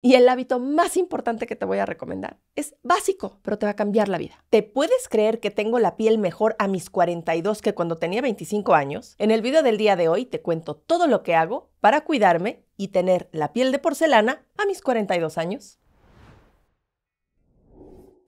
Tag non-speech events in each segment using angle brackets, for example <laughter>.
Y el hábito más importante que te voy a recomendar es básico, pero te va a cambiar la vida. ¿Te puedes creer que tengo la piel mejor a mis 42 que cuando tenía 25 años? En el video del día de hoy te cuento todo lo que hago para cuidarme y tener la piel de porcelana a mis 42 años.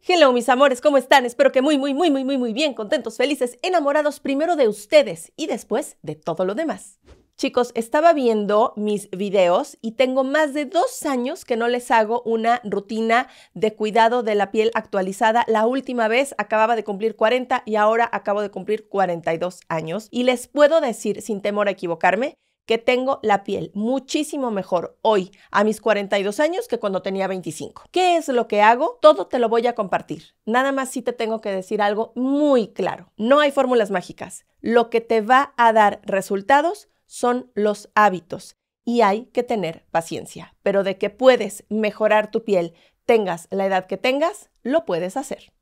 Hello, mis amores, ¿cómo están? Espero que muy, muy, muy, muy, muy, muy bien, contentos, felices, enamorados primero de ustedes y después de todo lo demás. Chicos, estaba viendo mis videos y tengo más de dos años que no les hago una rutina de cuidado de la piel actualizada. La última vez acababa de cumplir 40 y ahora acabo de cumplir 42 años. Y les puedo decir, sin temor a equivocarme, que tengo la piel muchísimo mejor hoy a mis 42 años que cuando tenía 25. ¿Qué es lo que hago? Todo te lo voy a compartir. Nada más si te tengo que decir algo muy claro. No hay fórmulas mágicas. Lo que te va a dar resultados son los hábitos y hay que tener paciencia, pero de que puedes mejorar tu piel, tengas la edad que tengas, lo puedes hacer.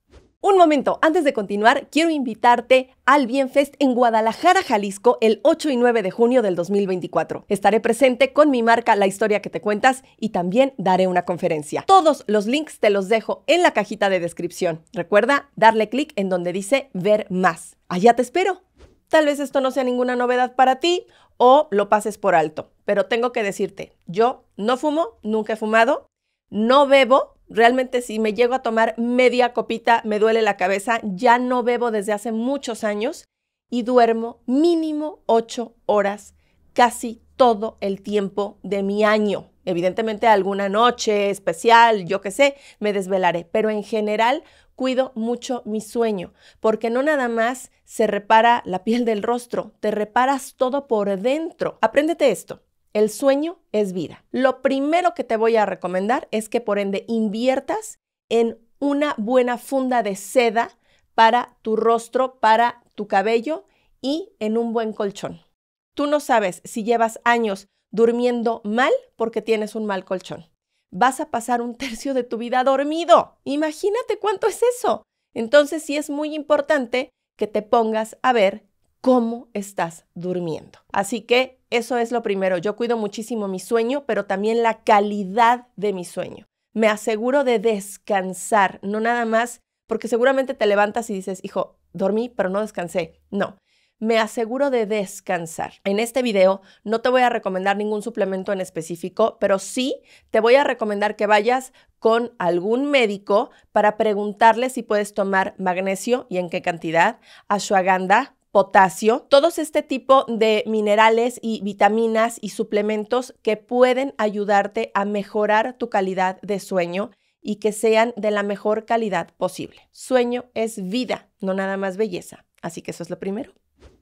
Un momento, antes de continuar, quiero invitarte al Bienfest en Guadalajara, Jalisco, el 8 y 9 de junio del 2024. Estaré presente con mi marca La Historia que te cuentas y también daré una conferencia. Todos los links te los dejo en la cajita de descripción. Recuerda darle clic en donde dice ver más. Allá te espero. Tal vez esto no sea ninguna novedad para ti o lo pases por alto, pero tengo que decirte, yo no fumo, nunca he fumado, no bebo, realmente si me llego a tomar media copita me duele la cabeza, ya no bebo desde hace muchos años y duermo mínimo 8 horas casi todo el tiempo de mi año. Evidentemente alguna noche especial, yo qué sé, me desvelaré, pero en general cuido mucho mi sueño, porque no nada más se repara la piel del rostro, te reparas todo por dentro. Apréndete esto. El sueño es vida. Lo primero que te voy a recomendar es que por ende inviertas en una buena funda de seda para tu rostro, para tu cabello y en un buen colchón. Tú no sabes si llevas años durmiendo mal porque tienes un mal colchón vas a pasar un tercio de tu vida dormido. Imagínate cuánto es eso. Entonces sí es muy importante que te pongas a ver cómo estás durmiendo. Así que eso es lo primero. Yo cuido muchísimo mi sueño, pero también la calidad de mi sueño. Me aseguro de descansar, no nada más, porque seguramente te levantas y dices, hijo, dormí, pero no descansé. No, me aseguro de descansar. En este video no te voy a recomendar ningún suplemento en específico, pero sí te voy a recomendar que vayas con algún médico para preguntarle si puedes tomar magnesio y en qué cantidad, ashwagandha, potasio, todos este tipo de minerales y vitaminas y suplementos que pueden ayudarte a mejorar tu calidad de sueño y que sean de la mejor calidad posible. Sueño es vida, no nada más belleza. Así que eso es lo primero.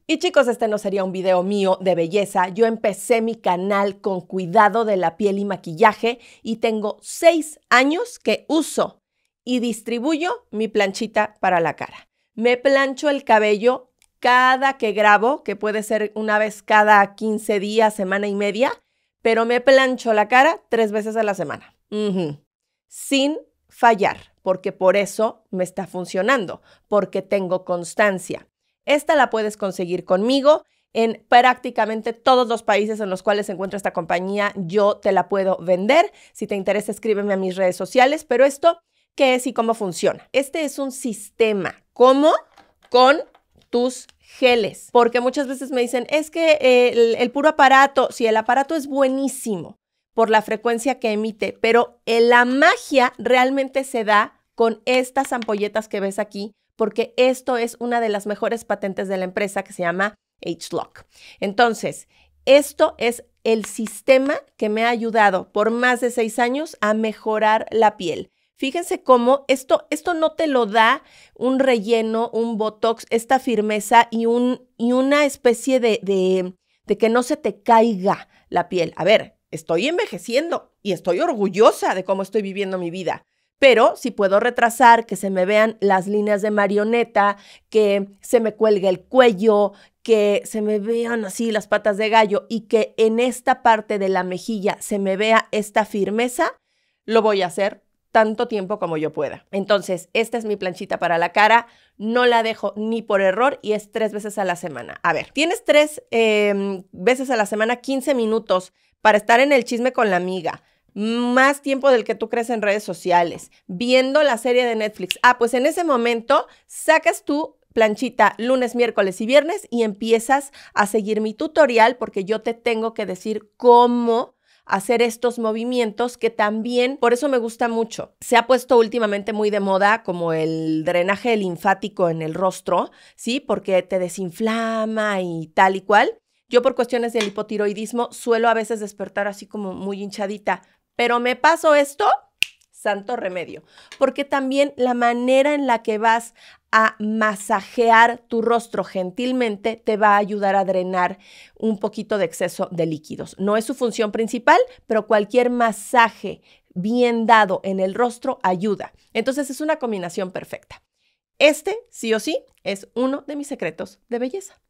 Y chicos, este no sería un video mío de belleza. Yo empecé mi canal con cuidado de la piel y maquillaje y tengo seis años que uso y distribuyo mi planchita para la cara. Me plancho el cabello cada que grabo, que puede ser una vez cada 15 días, semana y media, pero me plancho la cara tres veces a la semana. Sin fallar, porque por eso me está funcionando, porque tengo constancia. Esta la puedes conseguir conmigo en prácticamente todos los países en los cuales se encuentra esta compañía, yo te la puedo vender. Si te interesa, escríbeme a mis redes sociales, pero esto, ¿qué es y cómo funciona? Este es un sistema, ¿cómo? Con tus geles, porque muchas veces me dicen, es que eh, el, puro aparato, si sí, el aparato es buenísimo por la frecuencia que emite, pero eh, la magia realmente se da con estas ampolletas que ves aquí porque esto es una de las mejores patentes de la empresa que se llama H-Lock. Entonces, esto es el sistema que me ha ayudado por más de seis años a mejorar la piel. Fíjense cómo esto, esto no te lo da un relleno, un botox, esta firmeza y, una especie de que no se te caiga la piel. A ver, estoy envejeciendo y estoy orgullosa de cómo estoy viviendo mi vida. Pero si puedo retrasar, que se me vean las líneas de marioneta, que se me cuelgue el cuello, que se me vean así las patas de gallo y que en esta parte de la mejilla se me vea esta firmeza, lo voy a hacer tanto tiempo como yo pueda. Entonces, esta es mi planchita para la cara, no la dejo ni por error y es tres veces a la semana. A ver, tienes tres em, veces a la semana 15 minutos para estar en el chisme con la amiga, más tiempo del que tú crees en redes sociales, viendo la serie de Netflix. Ah, pues en ese momento sacas tu planchita lunes, miércoles y viernes y empiezas a seguir mi tutorial porque yo te tengo que decir cómo hacer estos movimientos que también, por eso me gusta mucho. Se ha puesto últimamente muy de moda como el drenaje linfático en el rostro, ¿sí? Porque te desinflama y tal y cual. Yo por cuestiones del hipotiroidismo suelo a veces despertar así como muy hinchadita pero me paso esto, santo remedio, porque también la manera en la que vas a masajear tu rostro gentilmente te va a ayudar a drenar un poquito de exceso de líquidos. No es su función principal, pero cualquier masaje bien dado en el rostro ayuda. Entonces es una combinación perfecta. Este, sí o sí, es uno de mis secretos de belleza.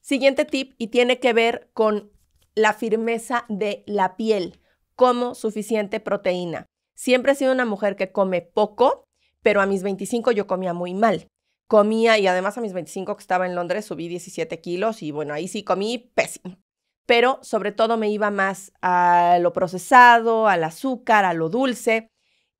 Siguiente tip y tiene que ver con la firmeza de la piel como suficiente proteína. Siempre he sido una mujer que come poco, pero a mis 25 yo comía muy mal. Comía y además a mis 25 que estaba en Londres subí 17 kilos y bueno, ahí sí comí pésimo. Pero sobre todo me iba más a lo procesado, al azúcar, a lo dulce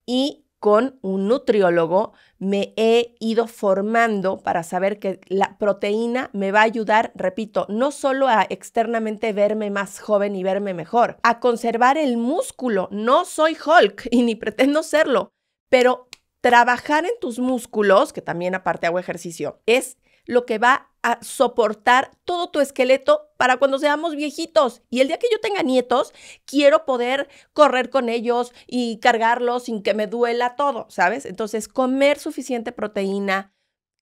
y con un nutriólogo me he ido formando para saber que la proteína me va a ayudar, repito, no solo a externamente verme más joven y verme mejor, a conservar el músculo. No soy Hulk <laughs> y ni pretendo serlo, pero trabajar en tus músculos, que también aparte hago ejercicio, es lo que va a soportar todo tu esqueleto para cuando seamos viejitos. Y el día que yo tenga nietos, quiero poder correr con ellos y cargarlos sin que me duela todo, ¿sabes? Entonces, comer suficiente proteína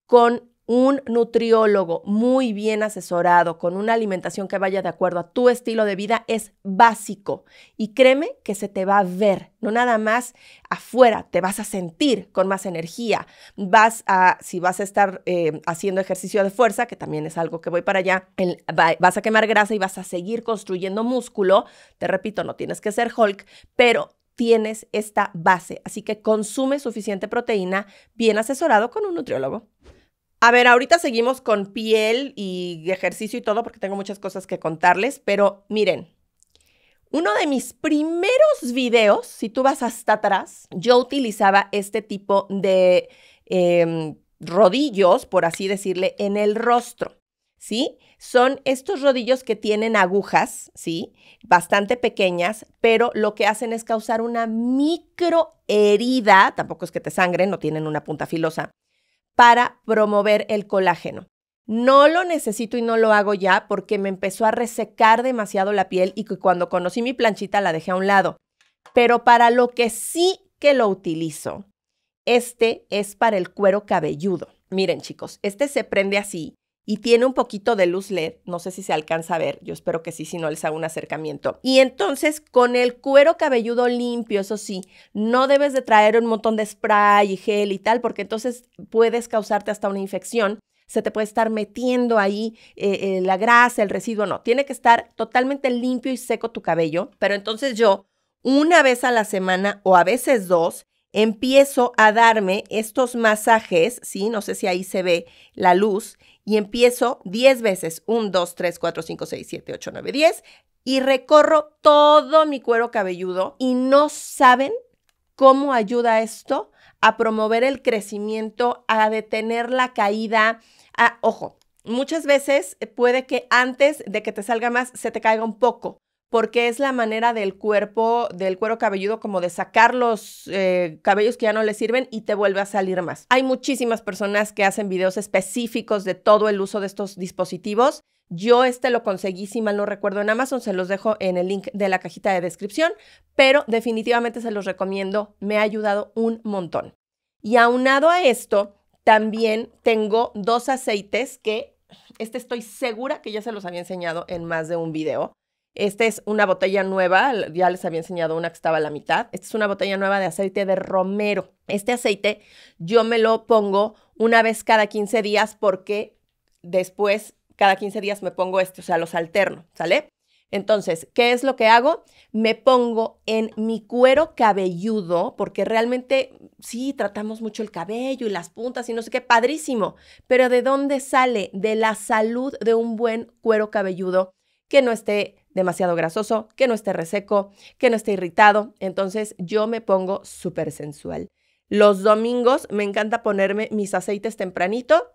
con un nutriólogo muy bien asesorado, con una alimentación que vaya de acuerdo a tu estilo de vida, es básico. Y créeme que se te va a ver, no nada más afuera, te vas a sentir con más energía. Vas a, si vas a estar eh, haciendo ejercicio de fuerza, que también es algo que voy para allá, vas a quemar grasa y vas a seguir construyendo músculo. Te repito, no tienes que ser Hulk, pero tienes esta base. Así que consume suficiente proteína bien asesorado con un nutriólogo. A ver, ahorita seguimos con piel y ejercicio y todo porque tengo muchas cosas que contarles, pero miren, uno de mis primeros videos, si tú vas hasta atrás, yo utilizaba este tipo de em, rodillos, por así decirle, en el rostro, ¿sí? Son estos rodillos que tienen agujas, ¿sí? Bastante pequeñas, pero lo que hacen es causar una microherida, tampoco es que te sangren, no tienen una punta filosa, para promover el colágeno. No lo necesito y no lo hago ya porque me empezó a resecar demasiado la piel y cuando conocí mi planchita la dejé a un lado. Pero para lo que sí que lo utilizo, este es para el cuero cabelludo. Miren chicos, este se prende así y tiene un poquito de luz LED. No sé si se alcanza a ver. Yo espero que sí, si no les hago un acercamiento. Y entonces con el cuero cabelludo limpio, eso sí, no debes de traer un montón de spray y gel y tal, porque entonces puedes causarte hasta una infección se te puede estar metiendo ahí eh, eh, la grasa, el residuo, no. Tiene que estar totalmente limpio y seco tu cabello. Pero entonces yo, una vez a la semana o a veces dos, empiezo a darme estos masajes, ¿sí? No sé si ahí se ve la luz, y empiezo 10 veces, 1, 2, 3, 4, 5, 6, 7, 8, 9, 10, y recorro todo mi cuero cabelludo y no saben cómo ayuda esto a promover el crecimiento, a detener la caída, ojo, muchas veces puede que antes de que te salga más se te caiga un poco, porque es la manera del cuerpo, del cuero cabelludo, como de sacar los eh, cabellos que ya no le sirven y te vuelve a salir más. Hay muchísimas personas que hacen videos específicos de todo el uso de estos dispositivos. Yo este lo conseguí, si mal no recuerdo, en Amazon, se los dejo en el link de la cajita de descripción, pero definitivamente se los recomiendo, me ha ayudado un montón. Y aunado a esto, también tengo dos aceites que, este estoy segura que ya se los había enseñado en más de un video, esta es una botella nueva, ya les había enseñado una que estaba a la mitad. Esta es una botella nueva de aceite de romero. Este aceite yo me lo pongo una vez cada 15 días porque después cada 15 días me pongo este, o sea, los alterno, ¿sale? Entonces, ¿qué es lo que hago? Me pongo en mi cuero cabelludo, porque realmente sí, tratamos mucho el cabello y las puntas y no sé qué, padrísimo, pero ¿de dónde sale? De la salud de un buen cuero cabelludo que no esté demasiado grasoso, que no esté reseco, que no esté irritado. Entonces yo me pongo súper sensual. Los domingos me encanta ponerme mis aceites tempranito.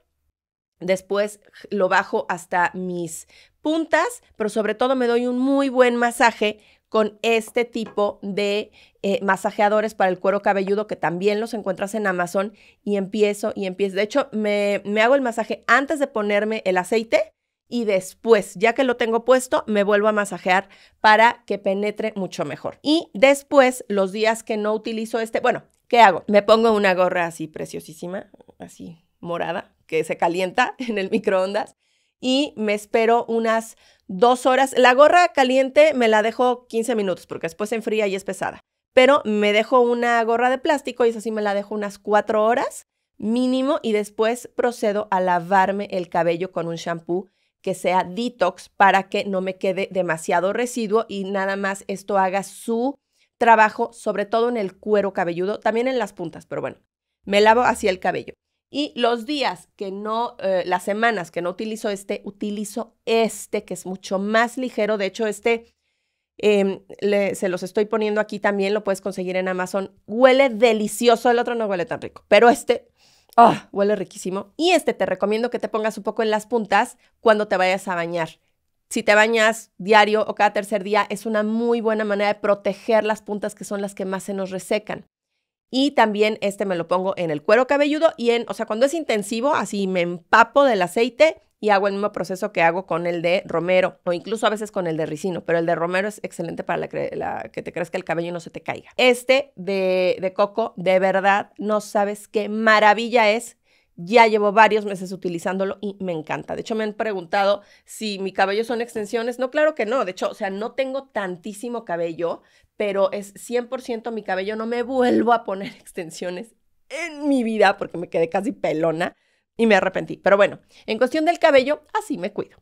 Después lo bajo hasta mis puntas, pero sobre todo me doy un muy buen masaje con este tipo de eh, masajeadores para el cuero cabelludo que también los encuentras en Amazon y empiezo y empiezo. De hecho, me, me hago el masaje antes de ponerme el aceite y después, ya que lo tengo puesto, me vuelvo a masajear para que penetre mucho mejor. Y después, los días que no utilizo este, bueno, ¿qué hago? Me pongo una gorra así preciosísima, así morada, que se calienta <laughs> en el microondas y me espero unas dos horas. La gorra caliente me la dejo 15 minutos porque después se enfría y es pesada. Pero me dejo una gorra de plástico y es así me la dejo unas cuatro horas mínimo y después procedo a lavarme el cabello con un shampoo que sea detox para que no me quede demasiado residuo y nada más esto haga su trabajo, sobre todo en el cuero cabelludo, también en las puntas, pero bueno, me lavo hacia el cabello. Y los días que no, eh, las semanas que no utilizo este, utilizo este que es mucho más ligero. De hecho, este em, se los estoy poniendo aquí también, lo puedes conseguir en Amazon. Huele delicioso, el otro no huele tan rico, pero este Oh, huele riquísimo. Y este te recomiendo que te pongas un poco en las puntas cuando te vayas a bañar. Si te bañas diario o cada tercer día, es una muy buena manera de proteger las puntas que son las que más se nos resecan. Y también este me lo pongo en el cuero cabelludo y en, o sea, cuando es intensivo, así me empapo del aceite y hago el mismo proceso que hago con el de romero o incluso a veces con el de ricino, pero el de romero es excelente para la, que te creas que el cabello no se te caiga. Este de, de coco, de verdad, no sabes qué maravilla es ya llevo varios meses utilizándolo y me encanta. De hecho, me han preguntado si mi cabello son extensiones. No, claro que no. De hecho, o sea, no tengo tantísimo cabello, pero es 100% mi cabello. No me vuelvo a poner <laughs> extensiones en mi vida porque me quedé casi pelona y me arrepentí. Pero bueno, en cuestión del cabello, así me cuido.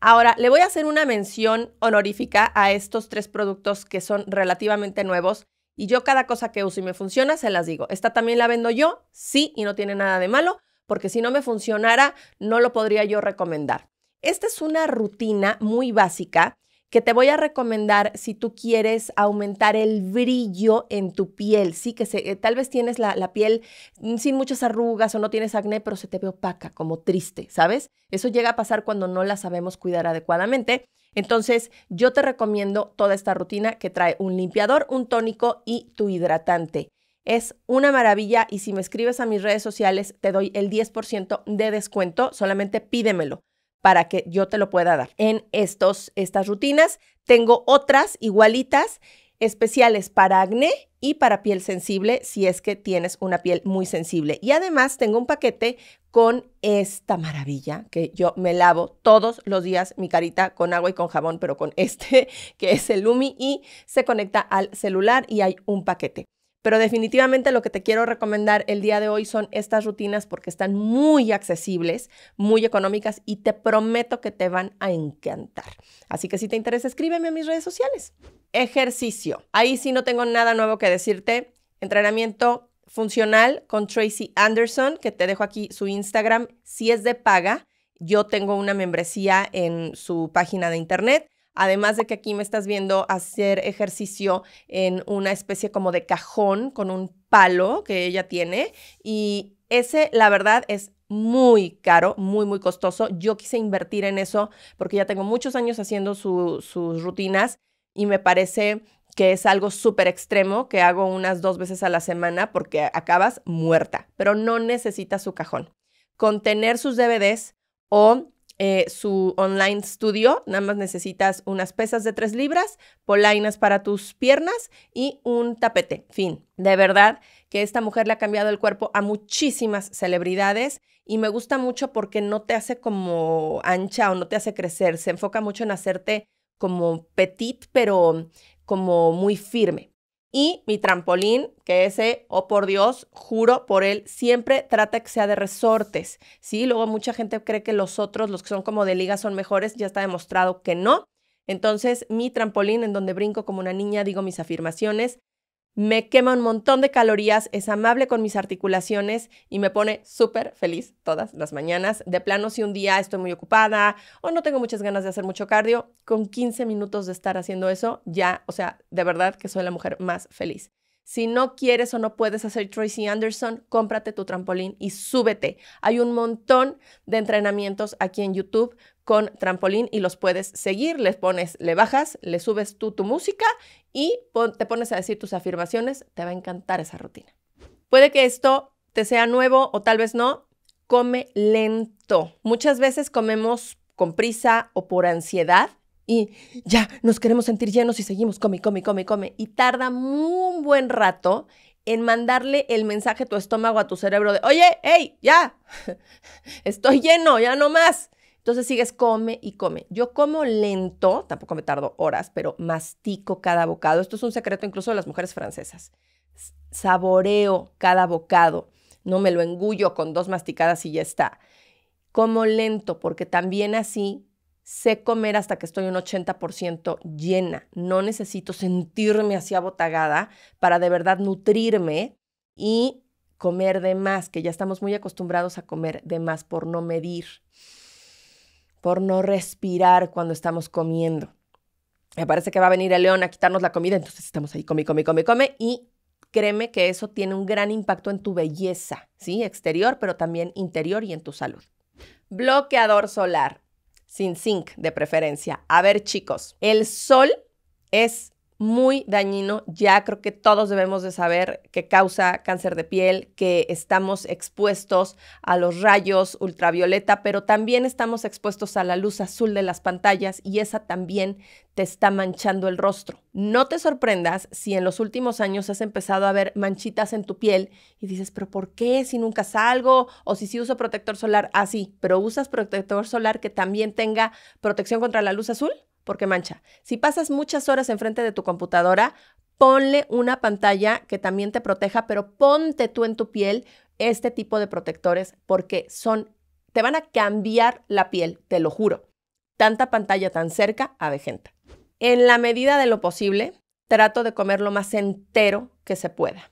Ahora, le voy a hacer una mención honorífica a estos tres productos que son relativamente nuevos y yo cada cosa que uso y me funciona, se las digo. Esta también la vendo yo, sí, y no tiene nada de malo, porque si no me funcionara, no lo podría yo recomendar. Esta es una rutina muy básica que te voy a recomendar si tú quieres aumentar el brillo en tu piel, sí, que eh, tal vez tienes la, la, piel mm, sin muchas arrugas o no tienes acné, pero se te ve opaca, como triste, ¿sabes? Eso llega a pasar cuando no la sabemos cuidar adecuadamente. Entonces, yo te recomiendo toda esta rutina que trae un limpiador, un tónico y tu hidratante. Es una maravilla y si me escribes a mis redes sociales, te doy el 10% de descuento, solamente pídemelo para que yo te lo pueda dar. En estos, estas rutinas tengo otras igualitas especiales para acné y para piel sensible si es que tienes una piel muy sensible. Y además tengo un paquete con esta maravilla que yo me lavo todos los días mi carita con agua y con jabón, pero con este <laughs> que es el Lumi y se conecta al celular y hay un paquete. Pero definitivamente lo que te quiero recomendar el día de hoy son estas rutinas porque están muy accesibles, muy económicas y te prometo que te van a encantar. Así que si te interesa, escríbeme a mis redes sociales. Ejercicio. Ahí sí no tengo nada nuevo que decirte. Entrenamiento funcional con Tracy Anderson, que te dejo aquí su Instagram. Si es de paga, yo tengo una membresía en su página de internet Además de que aquí me estás viendo hacer ejercicio en una especie como de cajón con un palo que ella tiene. Y ese, la verdad, es muy caro, muy, muy costoso. Yo quise invertir en eso porque ya tengo muchos años haciendo sus rutinas y me parece que es algo súper extremo que hago unas dos veces a la semana porque acabas muerta, pero no necesitas su cajón. Con tener sus DVDs o eh, su online studio. Nada más necesitas unas pesas de 3 libras, polainas para tus piernas y un tapete. Fin. De verdad que esta mujer le ha cambiado el cuerpo a muchísimas celebridades y me gusta mucho porque no te hace como ancha o no te hace crecer. Se enfoca mucho en hacerte como petit, pero como muy firme y mi trampolín, que ese, oh por Dios, juro por él, siempre trata que sea de resortes, ¿sí? Luego mucha gente cree que los otros, los que son como de liga, son mejores, ya está demostrado que no. Entonces, mi trampolín en donde brinco como una niña, digo mis afirmaciones, me quema un montón de calorías, es amable con mis articulaciones y me pone súper feliz todas las mañanas. De plano, si un día estoy muy ocupada o no tengo muchas ganas de hacer mucho cardio, con 15 minutos de estar haciendo eso, ya, o sea, de verdad que soy la mujer más feliz. Si no quieres o no puedes hacer Tracy Anderson, cómprate tu trampolín y súbete. Hay un montón de entrenamientos aquí en YouTube con trampolín y los puedes seguir. Les pones, le bajas, le subes tú tu música y te pones a decir tus afirmaciones. Te va a encantar esa rutina. Puede que esto te sea nuevo o tal vez no. Come lento. Muchas veces comemos con prisa o por ansiedad y ya nos queremos sentir llenos y seguimos, come, come, come, come. Y tarda un buen rato en mandarle el mensaje a tu estómago, a tu cerebro de, oye, hey, ya, <laughs> estoy lleno, ya no más. Entonces sigues, come y come. Yo como lento, tampoco me tardo horas, pero mastico cada bocado. Esto es un secreto incluso de las mujeres francesas. Saboreo cada bocado. No me lo engullo con dos masticadas y ya está. Como lento, porque también así sé comer hasta que estoy un 80% llena. No necesito sentirme así abotagada para de verdad nutrirme y comer de más, que ya estamos muy acostumbrados a comer de más por no medir, por no respirar cuando estamos comiendo. Me parece que va a venir el león a quitarnos la comida, entonces estamos ahí, come, come, come, come, y créeme que eso tiene un gran impacto en tu belleza, ¿sí? Exterior, pero también interior y en tu salud. Bloqueador solar sin zinc de preferencia. A ver chicos, el sol es muy dañino. Ya creo que todos debemos de saber que causa cáncer de piel, que estamos expuestos a los rayos ultravioleta, pero también estamos expuestos a la luz azul de las pantallas y esa también te está manchando el rostro. No te sorprendas si en los últimos años has empezado a ver manchitas en tu piel y dices, pero ¿por qué si nunca salgo? O si sí uso protector solar, así, ah, pero usas protector solar que también tenga protección contra la luz azul porque mancha. Si pasas muchas horas enfrente de tu computadora, ponle una pantalla que también te proteja, pero ponte tú en tu piel este tipo de protectores porque son te van a cambiar la piel, te lo juro. Tanta pantalla tan cerca a avejenta. En la medida de lo posible, trato de comer lo más entero que se pueda.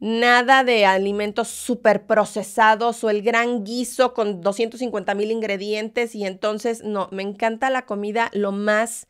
Nada de alimentos súper procesados o el gran guiso con 250 mil ingredientes. Y entonces, no, me encanta la comida lo más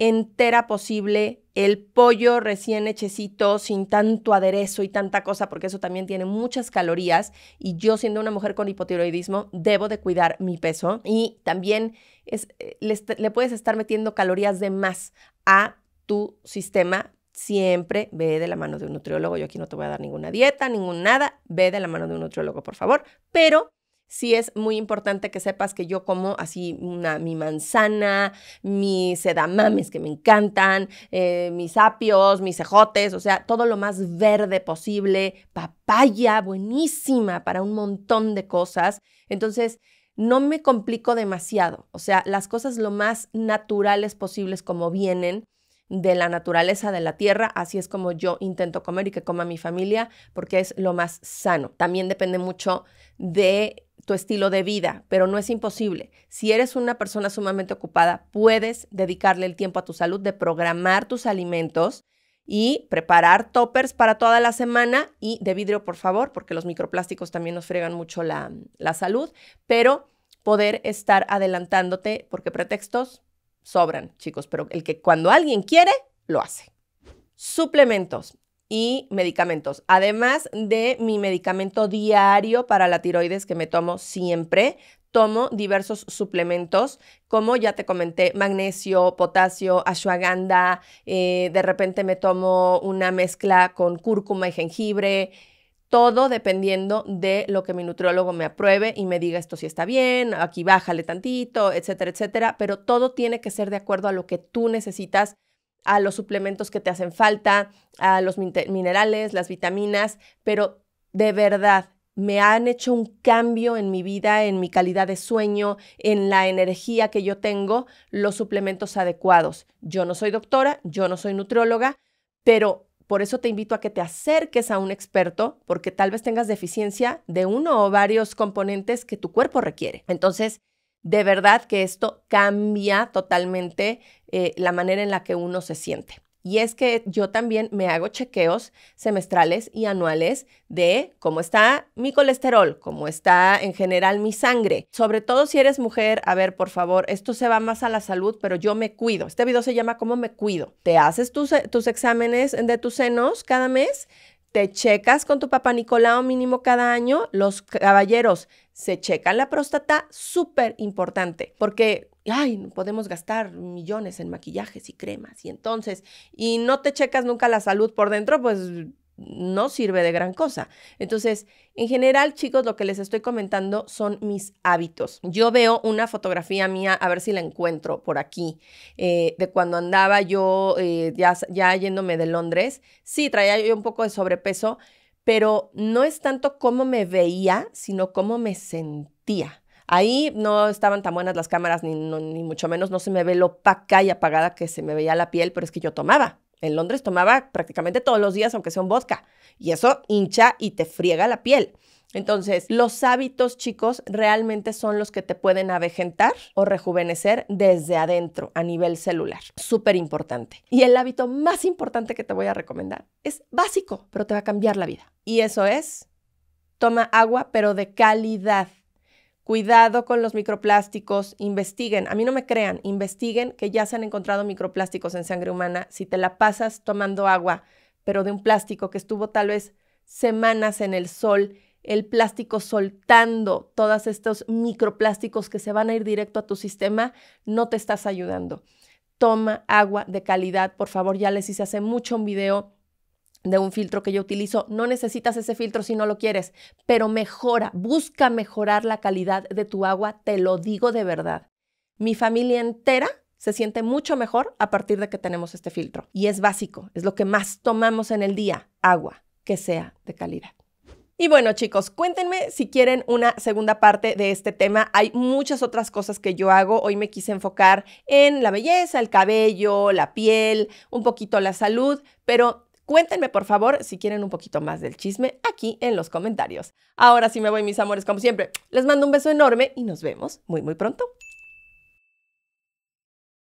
entera posible, el pollo recién hechecito, sin tanto aderezo y tanta cosa, porque eso también tiene muchas calorías. Y yo siendo una mujer con hipotiroidismo, debo de cuidar mi peso. Y también es, eh, le puedes estar metiendo calorías de más a tu sistema siempre ve de la mano de un nutriólogo. Yo aquí no te voy a dar ninguna dieta, ningún nada. Ve de la mano de un nutriólogo, por favor. Pero sí es muy importante que sepas que yo como así una, mi manzana, mis edamames que me encantan, eh, mis apios, mis cejotes, o sea, todo lo más verde posible, papaya buenísima para un montón de cosas. Entonces, no me complico demasiado, o sea, las cosas lo más naturales posibles como vienen de la naturaleza de la tierra, así es como yo intento comer y que coma mi familia, porque es lo más sano. También depende mucho de tu estilo de vida, pero no es imposible. Si eres una persona sumamente ocupada, puedes dedicarle el tiempo a tu salud de programar tus alimentos y preparar toppers para toda la semana y de vidrio, por favor, porque los microplásticos también nos fregan mucho la, la salud, pero poder estar adelantándote, porque pretextos sobran, chicos, pero el que cuando alguien quiere, lo hace. Suplementos y medicamentos. Además de mi medicamento diario para la tiroides que me tomo siempre, tomo diversos suplementos, como ya te comenté, magnesio, potasio, ashwagandha, eh, de repente me tomo una mezcla con cúrcuma y jengibre, todo dependiendo de lo que mi nutriólogo me apruebe y me diga esto si está bien, aquí bájale tantito, etcétera, etcétera, pero todo tiene que ser de acuerdo a lo que tú necesitas, a los suplementos que te hacen falta, a los minerales, las vitaminas, pero de verdad me han hecho un cambio en mi vida, en mi calidad de sueño, en la energía que yo tengo, los suplementos adecuados. Yo no soy doctora, yo no soy nutrióloga, pero por eso te invito a que te acerques a un experto porque tal vez tengas deficiencia de uno o varios componentes que tu cuerpo requiere. Entonces, de verdad que esto cambia totalmente eh, la manera en la que uno se siente. Y es que yo también me hago chequeos semestrales y anuales de cómo está mi colesterol, cómo está en general mi sangre. Sobre todo si eres mujer, a ver, por favor, esto se va más a la salud, pero yo me cuido. Este video se llama ¿Cómo me cuido? Te haces tus, eh, tus exámenes de tus senos cada mes, te checas con tu papá Nicolau mínimo cada año. Los caballeros se checa la próstata, súper importante, porque, ay, no podemos gastar millones en maquillajes y cremas y entonces, y no te checas nunca la salud por dentro, pues no sirve de gran cosa. Entonces, en general, chicos, lo que les estoy comentando son mis hábitos. Yo veo una fotografía mía, a ver si la encuentro por aquí, eh, de cuando andaba yo eh, ya, ya yéndome de Londres. Sí, traía yo un poco de sobrepeso, pero no es tanto cómo me veía, sino cómo me sentía. Ahí no estaban tan buenas las cámaras, ni, mucho menos no se me ve lo opaca y apagada que se me veía la piel, pero es que yo tomaba. En Londres tomaba prácticamente todos los días, aunque sea un vodka. Y eso hincha y te friega la piel. Entonces, los hábitos, chicos, realmente son los que te pueden avejentar o rejuvenecer desde adentro, a nivel celular. Súper importante. Y el hábito más importante que te voy a recomendar es básico, pero te va a cambiar la vida. Y eso es, toma agua, pero de calidad. Cuidado con los microplásticos, investiguen, a mí no me crean, investiguen que ya se han encontrado microplásticos en sangre humana. Si te la pasas tomando agua, pero de un plástico que estuvo tal vez semanas en el sol el plástico soltando todos estos microplásticos que se van a ir directo a tu sistema, no te estás ayudando. Toma agua de calidad, por favor, ya les hice hace mucho un video de un filtro que yo utilizo. No necesitas ese filtro si no lo quieres, pero mejora, busca mejorar la calidad de tu agua, te lo digo de verdad. Mi familia entera se siente mucho mejor a partir de que tenemos este filtro. Y es básico, es lo que más tomamos en el día, agua que sea de calidad. Y bueno chicos, cuéntenme si quieren una segunda parte de este tema. Hay muchas otras cosas que yo hago. Hoy me quise enfocar en la belleza, el cabello, la piel, un poquito la salud, pero cuéntenme por favor si quieren un poquito más del chisme aquí en los comentarios. Ahora sí me voy mis amores como siempre. Les mando un beso enorme y nos vemos muy muy pronto.